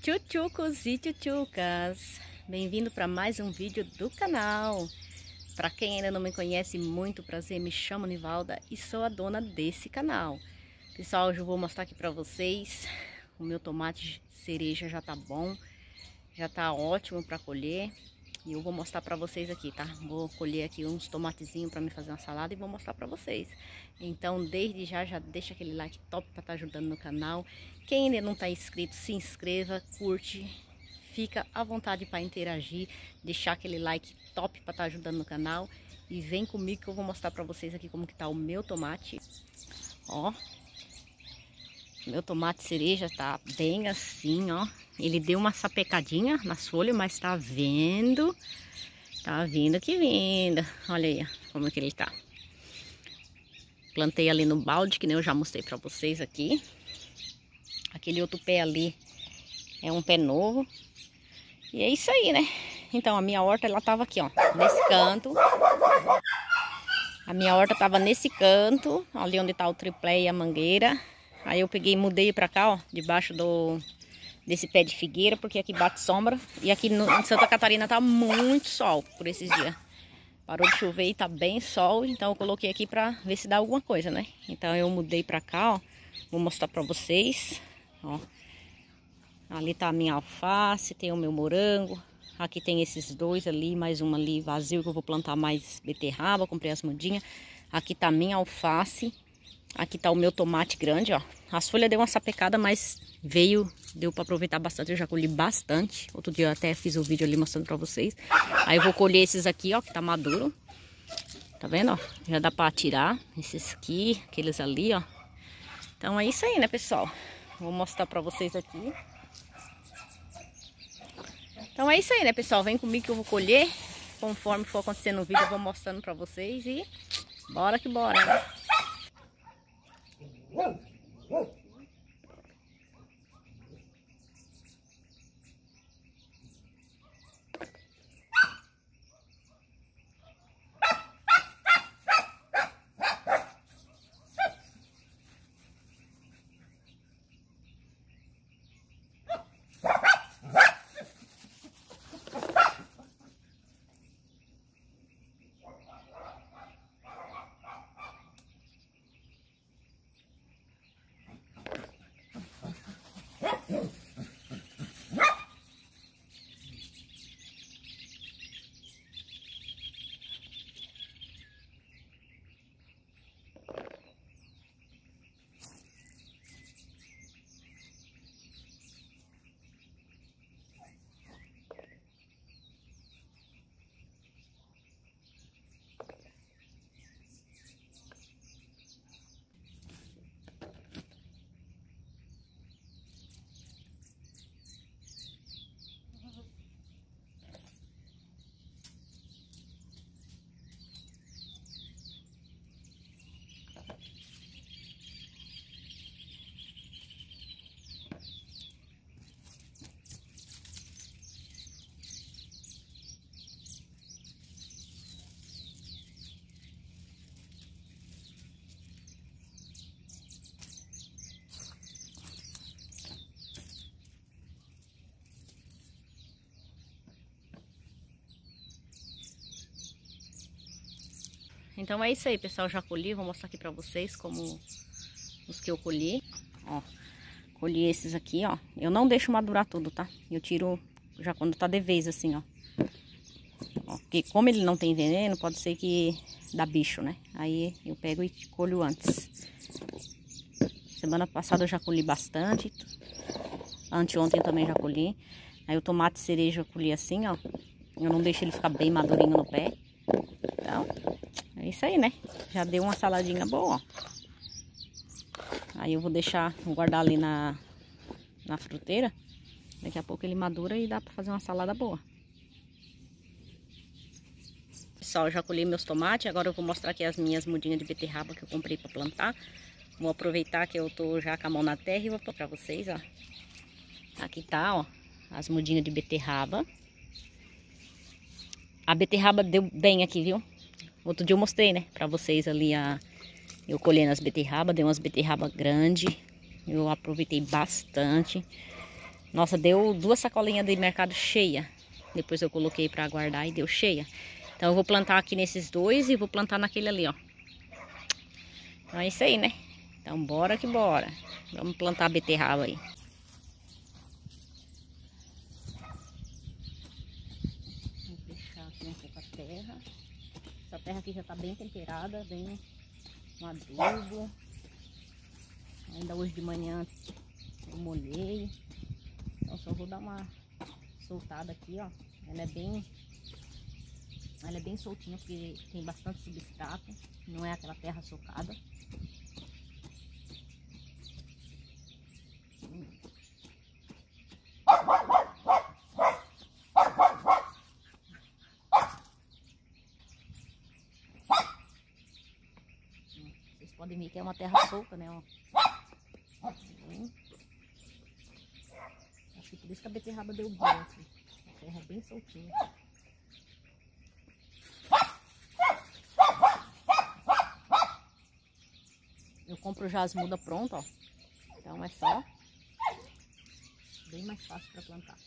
Tchutchucos e tchutchucas, bem-vindo para mais um vídeo do canal. Para quem ainda não me conhece, muito prazer, me chamo Nivalda e sou a dona desse canal. Pessoal, hoje eu vou mostrar aqui para vocês, o meu tomate cereja já tá bom, já tá ótimo para colher. E eu vou mostrar pra vocês aqui, tá? Vou colher aqui uns tomatezinhos pra me fazer uma salada e vou mostrar pra vocês. Então, desde já, já deixa aquele like top pra estar tá ajudando no canal. Quem ainda não tá inscrito, se inscreva, curte, fica à vontade para interagir, deixar aquele like top para estar tá ajudando no canal. E vem comigo que eu vou mostrar para vocês aqui como que tá o meu tomate. Ó, meu tomate cereja tá bem assim, ó. Ele deu uma sapecadinha nas folhas, mas tá vendo. Tá vindo que vindo. Olha aí, como é que ele tá. Plantei ali no balde, que nem eu já mostrei pra vocês aqui. Aquele outro pé ali é um pé novo. E é isso aí, né? Então, a minha horta, ela tava aqui, ó. Nesse canto. A minha horta tava nesse canto, ali onde tá o triplé e a mangueira. Aí eu peguei mudei pra cá, ó, debaixo do desse pé de figueira, porque aqui bate sombra. E aqui no, em Santa Catarina tá muito sol por esses dias. Parou de chover e tá bem sol, então eu coloquei aqui pra ver se dá alguma coisa, né? Então eu mudei pra cá, ó. Vou mostrar pra vocês, ó. Ali tá a minha alface, tem o meu morango. Aqui tem esses dois ali, mais um ali vazio que eu vou plantar mais beterraba, comprei as mudinhas. Aqui tá a minha alface, Aqui tá o meu tomate grande, ó. As folhas deu uma sapecada, mas veio, deu para aproveitar bastante. Eu já colhi bastante. Outro dia eu até fiz o um vídeo ali mostrando para vocês. Aí eu vou colher esses aqui, ó, que tá maduro. Tá vendo, ó? Já dá para tirar esses aqui, aqueles ali, ó. Então é isso aí, né, pessoal? Vou mostrar para vocês aqui. Então é isso aí, né, pessoal? Vem comigo que eu vou colher. Conforme for acontecendo o vídeo, eu vou mostrando para vocês. E bora que bora, né? Whoa! Whoa! Então é isso aí, pessoal. Já colhi, vou mostrar aqui pra vocês como os que eu colhi. Ó, colhi esses aqui, ó. Eu não deixo madurar tudo, tá? Eu tiro já quando tá de vez, assim, ó. ó porque como ele não tem veneno, pode ser que dá bicho, né? Aí eu pego e colho antes. Semana passada eu já colhi bastante. Anteontem eu também já colhi. Aí o tomate cereja eu colhi assim, ó. Eu não deixo ele ficar bem madurinho no pé. Então, é isso aí, né? Já deu uma saladinha boa, ó. Aí eu vou deixar, vou guardar ali na, na fruteira. Daqui a pouco ele madura e dá pra fazer uma salada boa. Pessoal, já colhi meus tomates. Agora eu vou mostrar aqui as minhas mudinhas de beterraba que eu comprei pra plantar. Vou aproveitar que eu tô já com a mão na terra e vou pra vocês, ó. Aqui tá, ó, as mudinhas de beterraba. A beterraba deu bem aqui, viu? Outro dia eu mostrei, né, pra vocês ali a... Eu colhendo as beterrabas, dei umas beterrabas grandes. Eu aproveitei bastante. Nossa, deu duas sacolinhas de mercado cheia. Depois eu coloquei pra guardar e deu cheia. Então eu vou plantar aqui nesses dois e vou plantar naquele ali, ó. Então é isso aí, né? Então bora que bora. Vamos plantar a beterraba aí. Vou fechar aqui um pouco a terra. Essa terra aqui já está bem temperada, bem um adubo. Ainda hoje de manhã eu molhei. Então só vou dar uma soltada aqui, ó. Ela é bem, ela é bem soltinha porque tem bastante substrato. Não é aquela terra socada. que é uma terra solta, né? Ó. Acho que por isso que a beterraba deu bom aqui. Assim. A terra é bem soltinha. Eu compro já as mudas pronta, ó. Então é só. Bem mais fácil para plantar.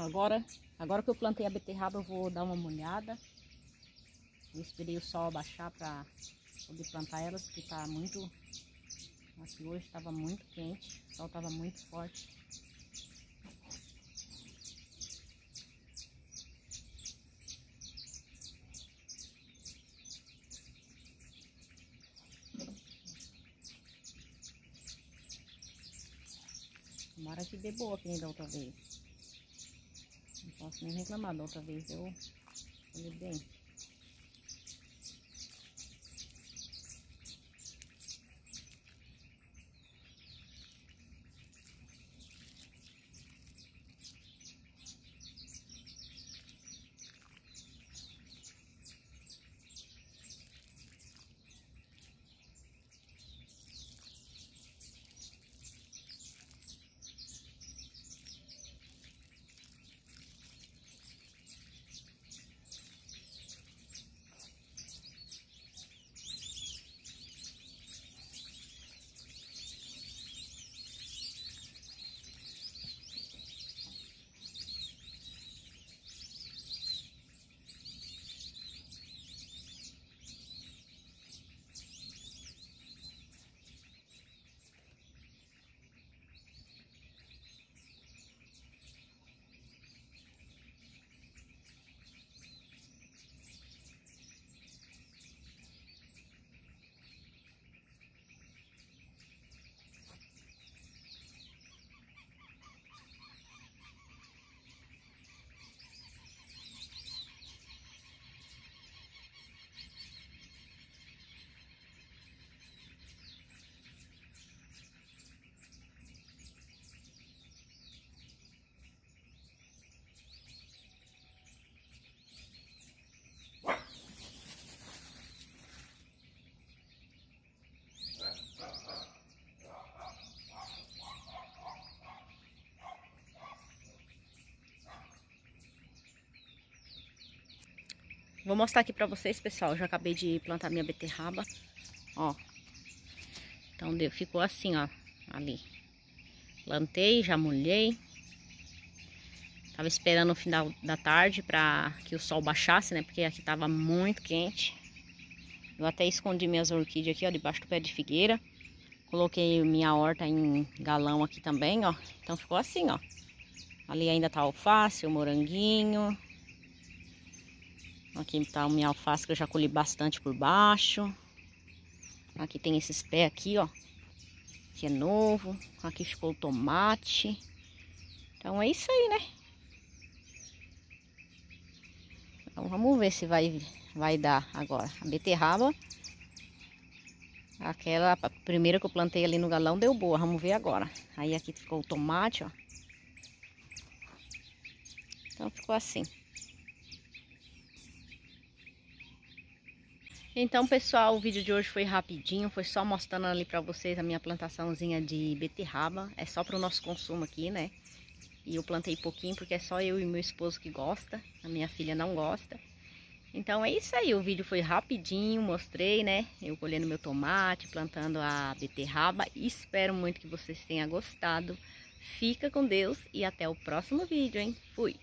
Agora, agora que eu plantei a beterraba, eu vou dar uma molhada. Eu esperei o sol abaixar para poder plantar elas, porque está muito... Aqui hoje estava muito quente, o sol estava muito forte. Tomara que dê boa aqui nem da outra vez. Não posso nem reclamar da outra vez, eu olhei bem. Vou mostrar aqui pra vocês, pessoal. Eu já acabei de plantar minha beterraba. Ó. Então, deu, ficou assim, ó. Ali. Plantei, já molhei. Tava esperando o final da tarde pra que o sol baixasse, né? Porque aqui tava muito quente. Eu até escondi minhas orquídeas aqui, ó, debaixo do pé de figueira. Coloquei minha horta em galão aqui também, ó. Então ficou assim, ó. Ali ainda tá alface, o moranguinho, Aqui está minha alface que eu já colhi bastante por baixo. Aqui tem esses pés aqui, ó. Que é novo. Aqui ficou o tomate. Então é isso aí, né? Então vamos ver se vai, vai dar agora. A beterraba, aquela a primeira que eu plantei ali no galão deu boa. Vamos ver agora. Aí aqui ficou o tomate, ó. Então ficou assim. Então, pessoal, o vídeo de hoje foi rapidinho, foi só mostrando ali para vocês a minha plantaçãozinha de beterraba. É só para o nosso consumo aqui, né? E eu plantei pouquinho porque é só eu e meu esposo que gosta, a minha filha não gosta. Então é isso aí, o vídeo foi rapidinho, mostrei, né? Eu colhendo meu tomate, plantando a beterraba. Espero muito que vocês tenham gostado. Fica com Deus e até o próximo vídeo, hein? Fui!